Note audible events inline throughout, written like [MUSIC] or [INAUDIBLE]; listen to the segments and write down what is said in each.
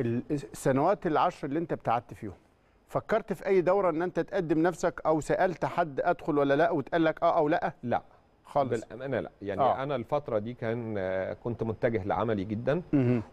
السنوات العشر اللي انت ابتعدت فيهم فكرت في اي دوره ان انت تقدم نفسك او سالت حد ادخل ولا لا وتقال لك اه او لا لا خالص بالامانه لا يعني آه. انا الفتره دي كان كنت متجه لعملي جدا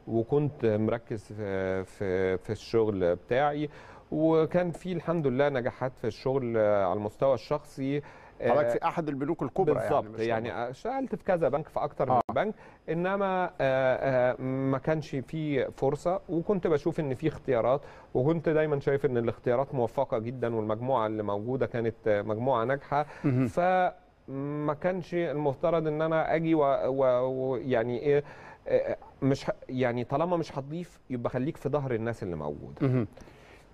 وكنت مركز في في الشغل بتاعي وكان في الحمد لله نجاحات في الشغل على المستوى الشخصي حضرتك آه، في احد البنوك الكبرى بالظبط يعني, يعني اشتغلت في كذا بنك في اكتر آه. من بنك انما آه، آه، ما كانش في فرصه وكنت بشوف ان في اختيارات وكنت دايما شايف ان الاختيارات موفقه جدا والمجموعه اللي موجوده كانت مجموعه ناجحه ف ما كانش المفترض ان انا اجي ويعني ايه مش يعني طالما مش هتضيف يبقى خليك في ظهر الناس اللي موجوده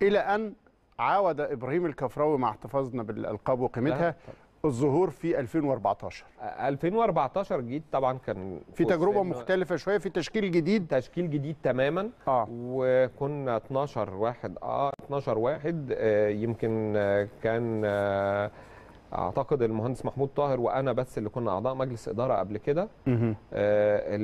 الى ان عاود ابراهيم الكفراوي مع احتفاظنا بالالقاب وقيمتها الظهور في 2014 2014 جيت طبعا كان في تجربه مختلفه شويه في تشكيل جديد تشكيل جديد تماما آه. وكنا 12 واحد اه 12 واحد آه يمكن آه كان آه اعتقد المهندس محمود طاهر وانا بس اللي كنا اعضاء مجلس اداره قبل كده آه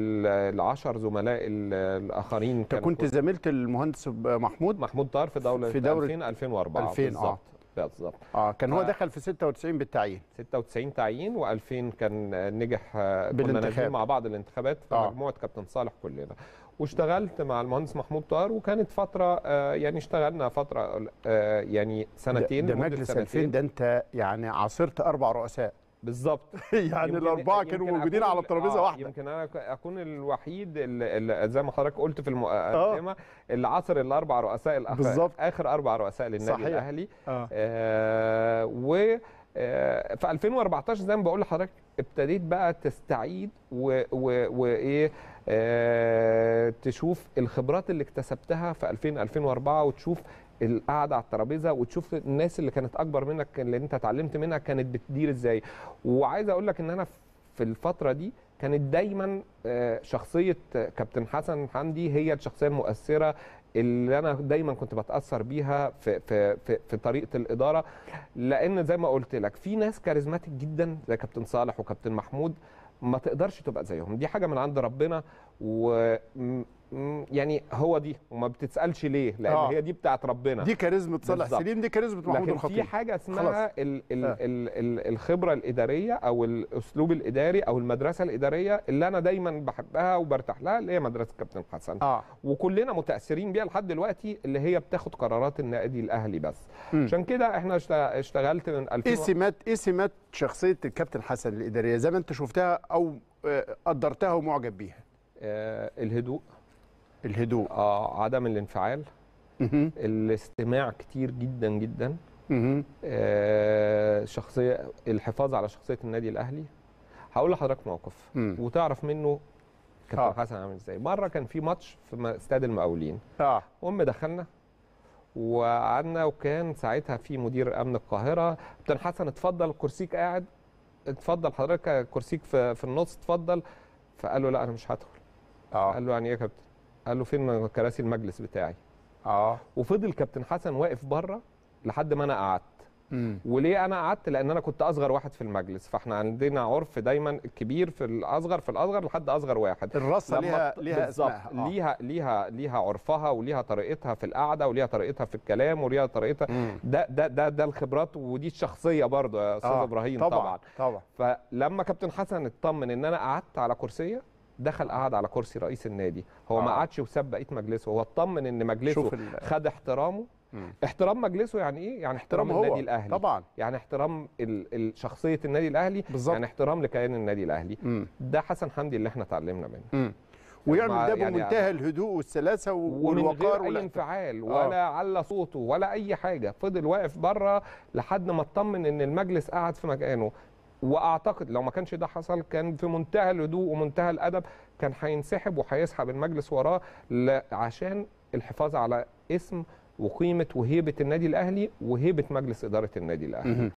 العشر زملاء الاخرين كنت زميله المهندس محمود محمود طاهر في دوله في دوره 2000 2004 2000 بالظبط اه كان هو هو دخل في 96 بالتعيين 96 تعيين و2000 كان نجح آه، كنا مع بعض الانتخابات في آه. مجموعه كابتن صالح كلنا واشتغلت مع المهندس محمود طاهر وكانت فتره آه، يعني اشتغلنا فتره آه، يعني سنتين ده, ده مجلس 2000 ده انت يعني عاصرت اربع رؤساء بالظبط [LAUGHS] يعني الاربعه كانوا موجودين على ترابيزه آه واحده يمكن انا اكون الوحيد اللي, زي ما حضرتك قلت في المقدمه آه اللي عاصر الاربع رؤساء الاخر اخر اربع رؤساء للنادي الاهلي آه. آه و آه، في 2014 زي ما بقول لحضرتك ابتديت بقى تستعيد وايه آه تشوف الخبرات اللي اكتسبتها في 2000 2004 وتشوف القعده على الترابيزه وتشوف الناس اللي كانت اكبر منك اللي انت اتعلمت منها كانت بتدير ازاي وعايز اقول لك ان انا في الفتره دي كانت دايما آه، شخصيه آه، كابتن حسن حمدي هي الشخصيه المؤثره اللي انا دايما كنت بتاثر بيها في في في, في طريقه الاداره لان زي ما قلت لك في ناس كاريزماتيك جدا زي كابتن صالح وكابتن محمود ما تقدرش تبقى زيهم دي حاجه من عند ربنا و يعني هو دي وما بتتسالش ليه لان آه. هي دي بتاعت ربنا دي كاريزما صالح سليم دي كاريزما محمود لكن الخطيب لكن في حاجه اسمها الـ الـ الـ آه. الـ الخبره الاداريه او الاسلوب الاداري او المدرسه الاداريه اللي انا دايما بحبها وبرتاح لها اللي هي مدرسه كابتن حسن آه. وكلنا متاثرين بيها لحد دلوقتي اللي هي بتاخد قرارات النادي الاهلي بس م. عشان كده احنا اشتغلت من 2000 ايه سمات ايه سمات شخصيه الكابتن حسن الاداريه زي ما انت شفتها او آه، قدرتها ومعجب بيها آه الهدوء الهدوء آه عدم الانفعال الاستماع كتير جدا جدا آه شخصيه الحفاظ على شخصيه النادي الاهلي هقول لحضرتك موقف وتعرف منه كابتن آه. حسن عامل ازاي مره كان في ماتش في استاد المقاولين اه وام دخلنا وقعدنا وكان ساعتها في مدير امن القاهره كابتن حسن اتفضل كرسيك قاعد اتفضل حضرتك كرسيك في, في النص اتفضل فقال له لا انا مش هدخل آه. قال له يعني ايه يا كابتن قال له فين كراسي المجلس بتاعي اه وفضل كابتن حسن واقف بره لحد ما انا قعدت مم. وليه انا قعدت لان انا كنت اصغر واحد في المجلس فاحنا عندنا عرف دايما الكبير في الاصغر في الاصغر لحد اصغر واحد الرصه ليها ليها بالظبط آه. ليها ليها ليها عرفها وليها طريقتها في القعده وليها طريقتها في الكلام وليها طريقتها ده ده ده ده الخبرات ودي الشخصيه برضه يا استاذ آه. ابراهيم طبعا طبعا فلما كابتن حسن اطمن ان انا قعدت على كرسيه دخل قعد على كرسي رئيس النادي هو آه. ما قعدش وساب بقيه مجلسه هو اطمن ان مجلسه خد احترامه مم. احترام مجلسه يعني ايه يعني احترام هو. النادي الاهلي طبعا يعني احترام شخصيه النادي الاهلي بالزبط. يعني احترام لكيان النادي الاهلي مم. ده حسن حمدي اللي احنا اتعلمنا منه مم. ويعمل يعني ده يعني بمنتهى يعني الهدوء والسلاسه والوقار آه. ولا انفعال ولا آه. على صوته ولا اي حاجه فضل واقف بره لحد ما اطمن ان المجلس قعد في مكانه واعتقد لو ما كانش ده حصل كان في منتهى الهدوء ومنتهى الادب كان هينسحب وهيسحب المجلس وراه عشان الحفاظ على اسم وقيمه وهيبه النادي الاهلي وهيبه مجلس اداره النادي الاهلي